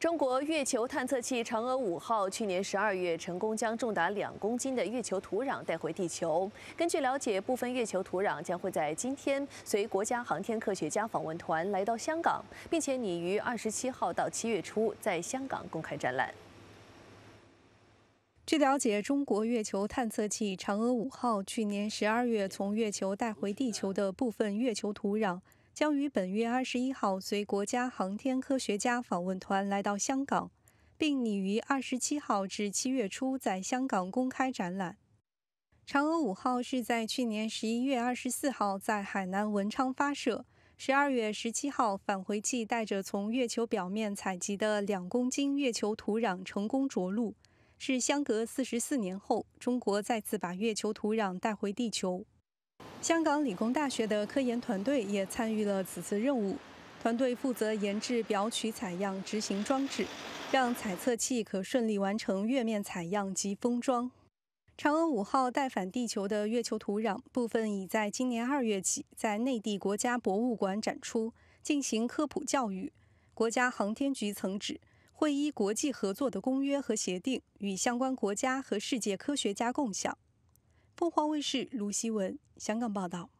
中国月球探测器“嫦娥五号”去年十二月成功将重达两公斤的月球土壤带回地球。根据了解，部分月球土壤将会在今天随国家航天科学家访问团来到香港，并且拟于二十七号到七月初在香港公开展览。据了解，中国月球探测器“嫦娥五号”去年十二月从月球带回地球的部分月球土壤。将于本月二十一号随国家航天科学家访问团来到香港，并拟于二十七号至七月初在香港公开展览。嫦娥五号是在去年十一月二十四号在海南文昌发射，十二月十七号返回器带着从月球表面采集的两公斤月球土壤成功着陆，是相隔四十四年后中国再次把月球土壤带回地球。香港理工大学的科研团队也参与了此次任务，团队负责研制表取采样执行装置，让采测器可顺利完成月面采样及封装。嫦娥五号带返地球的月球土壤部分已在今年二月起在内地国家博物馆展出，进行科普教育。国家航天局曾指，会依国际合作的公约和协定，与相关国家和世界科学家共享。凤凰卫视卢锡文香港报道。